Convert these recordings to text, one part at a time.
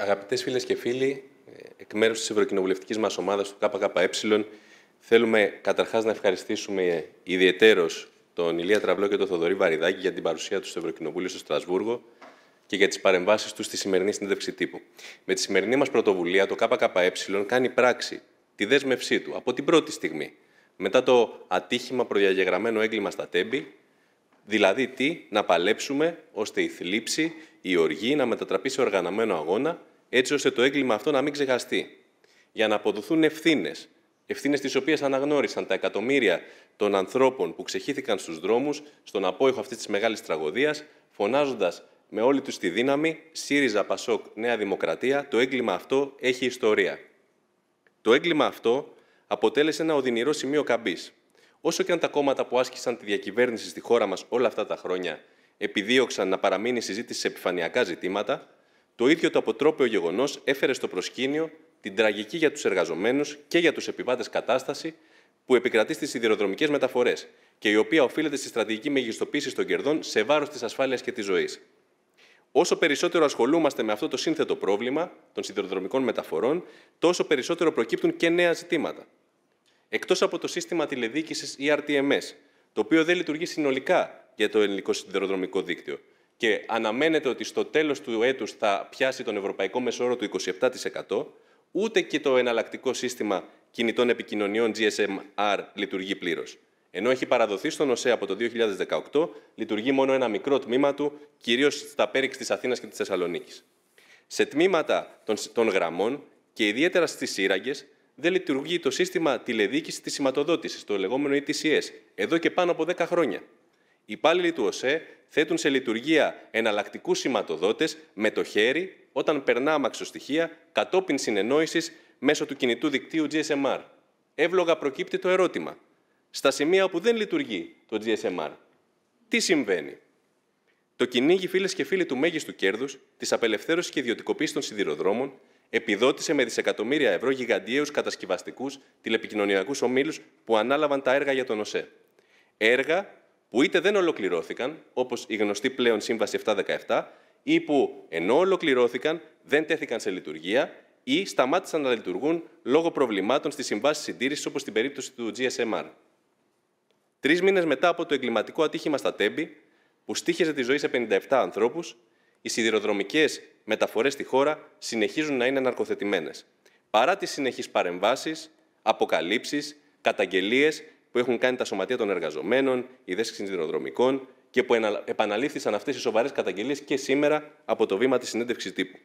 Αγαπητές φίλες και φίλοι, εκ μέρους της Ευρωκοινοβουλευτικής μας ομάδας του ΚΚΕ, θέλουμε καταρχάς να ευχαριστήσουμε ιδιαιτέρως τον Ηλία Τραβλό και τον Θοδωρή Βαριδάκη για την παρουσία τους στο Ευρωκοινοβούλιο στο Στρασβούργο και για τις παρεμβάσεις τους στη σημερινή συνέντευξη τύπου. Με τη σημερινή μας πρωτοβουλία, το ΚΚΕ κάνει πράξη τη δέσμευσή του από την πρώτη στιγμή μετά το ατύχημα προδιαγεγραμμένο έγκλημα στα Τέμπη Δηλαδή τι, να παλέψουμε ώστε η θλίψη, η οργή να μετατραπεί σε οργανωμένο αγώνα, έτσι ώστε το έγκλημα αυτό να μην ξεχαστεί. Για να αποδοθούν ευθύνες, ευθύνες τις οποίες αναγνώρισαν τα εκατομμύρια των ανθρώπων που ξεχύθηκαν στους δρόμους, στον απόϊχο αυτής της μεγάλης τραγωδίας, φωνάζοντας με όλη τους τη δύναμη ΣΥΡΙΖΑ, ΠΑΣΟΚ, Νέα Δημοκρατία, το έγκλημα αυτό έχει ιστορία. Το έγκλημα αυτό αποτέλεσε ένα οδυνηρό σημείο καμπής όσο και αν τα κόμματα που άσκησαν τη διακυβέρνηση στη χώρα μας όλα αυτά τα χρόνια επιδίωξαν να παραμείνει συζήτηση σε επιφανειακά ζητήματα, το ίδιο το αποτρόπαιο γεγονός έφερε στο προσκήνιο την τραγική για τους εργαζομένους και για τους επιβάτες κατάσταση που επικρατεί στις σιδηροδρομικές μεταφορές και η οποία οφείλεται στη στρατηγική μεγιστοποίηση των κερδών σε βάρος της ασφάλειας και της ζωής. Όσο περισσότερο ασχολούμαστε με αυτό το σύνθετο πρόβλημα των σιδηροδρομικών μεταφορών, τόσο περισσότερο προκύπτουν και νέα ζητήματα εκτός από το σύστημα τηλεδίκησης ERTMS, το οποίο δεν λειτουργεί συνολικά για το ελληνικό σιδηροδρομικό δίκτυο και αναμένεται ότι στο τέλος του έτους θα πιάσει τον ευρωπαϊκό μεσόρο του 27%, ούτε και το εναλλακτικό σύστημα κινητών επικοινωνιών GSMR λειτουργεί πλήρως. Ενώ έχει παραδοθεί στον ΟΣΕ από το 2018, λειτουργεί μόνο ένα μικρό τμήμα του, κυρίως στα πέριξη της Αθήνας και της Θεσσαλονίκης. Σε τμήματα των, γραμμών και ιδιαίτερα στις σύραγγες, δεν λειτουργεί το σύστημα τηλεδιοίκησης της σηματοδότησης, το λεγόμενο ETCS, εδώ και πάνω από 10 χρόνια. Οι υπάλληλοι του ΟΣΕ θέτουν σε λειτουργία εναλλακτικούς σηματοδότες με το χέρι όταν περνά αμαξοστοιχεία κατόπιν συνεννόησης μέσω του κινητού δικτύου GSMR. Εύλογα προκύπτει το ερώτημα. Στα σημεία όπου δεν λειτουργεί το GSMR, τι συμβαίνει. Το κυνήγι, φίλες και φίλοι του μέγιστου κέρδους, της απελευθέρωσης και ιδιωτικοποίησης των σιδηροδρόμων, επιδότησε με δισεκατομμύρια ευρώ γιγαντιαίους κατασκευαστικούς τηλεπικοινωνιακούς ομίλους που ανάλαβαν τα έργα για τον ΟΣΕ. Έργα που είτε δεν ολοκληρώθηκαν, όπως η γνωστή πλέον Σύμβαση 717, ή που ενώ ολοκληρώθηκαν δεν τέθηκαν σε λειτουργία ή σταμάτησαν να λειτουργούν λόγω προβλημάτων στη συμβάσεις συντήρησης, όπως στην περίπτωση του GSMR. Τρεις μήνες μετά από το εγκληματικό ατύχημα στα Τέμπη, που στήχιζε τη ζωή σε 57 ανθρώπους, οι σιδηροδρομικές μεταφορές στη χώρα συνεχίζουν να είναι αναρκοθετημένες. Παρά τις συνεχείς παρεμβάσεις, αποκαλύψεις, καταγγελίες που έχουν κάνει τα σωματεία των εργαζομένων, οι δέσκες σιδηροδρομικών και που επαναλήφθησαν αυτές οι σοβαρές καταγγελίες και σήμερα από το βήμα της συνέντευξης τύπου.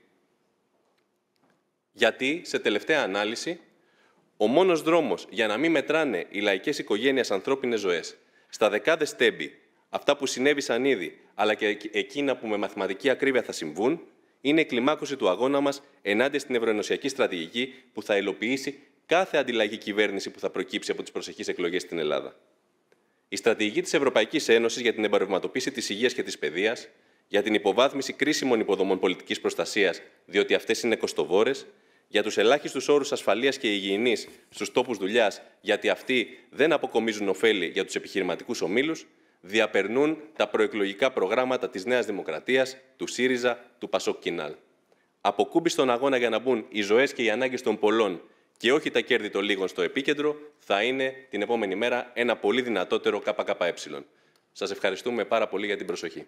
Γιατί, σε τελευταία ανάλυση, ο μόνος δρόμος για να μην μετράνε οι λαϊκές οικογένειες ανθρώπινες ζωές στα δεκάδες τέμπη Αυτά που συνέβησαν ήδη, αλλά και εκείνα που με μαθηματική ακρίβεια θα συμβούν, είναι η κλιμάκωση του αγώνα μας ενάντια στην ευρωενωσιακή στρατηγική που θα υλοποιήσει κάθε αντιλαγή κυβέρνηση που θα προκύψει από τις προσεχείς εκλογές στην Ελλάδα. Η στρατηγική της Ευρωπαϊκής Ένωσης για την εμπορευματοποίηση της υγείας και της παιδείας, για την υποβάθμιση κρίσιμων υποδομών πολιτικής προστασίας, διότι αυτές είναι κοστοβόρες, για τους ελάχιστους όρους ασφαλείας και υγιεινής στους τόπους δουλειάς, γιατί αυτοί δεν αποκομίζουν ωφέλη για τους επιχειρηματικούς ομίλους διαπερνούν τα προεκλογικά προγράμματα της Νέας Δημοκρατίας, του ΣΥΡΙΖΑ, του Πασόκ Κινάλ. Αποκούμπη στον αγώνα για να μπουν οι ζωές και οι ανάγκες των πολλών και όχι τα κέρδη των λίγων στο επίκεντρο, θα είναι την επόμενη μέρα ένα πολύ δυνατότερο ΚΚΕ. Σας ευχαριστούμε πάρα πολύ για την προσοχή.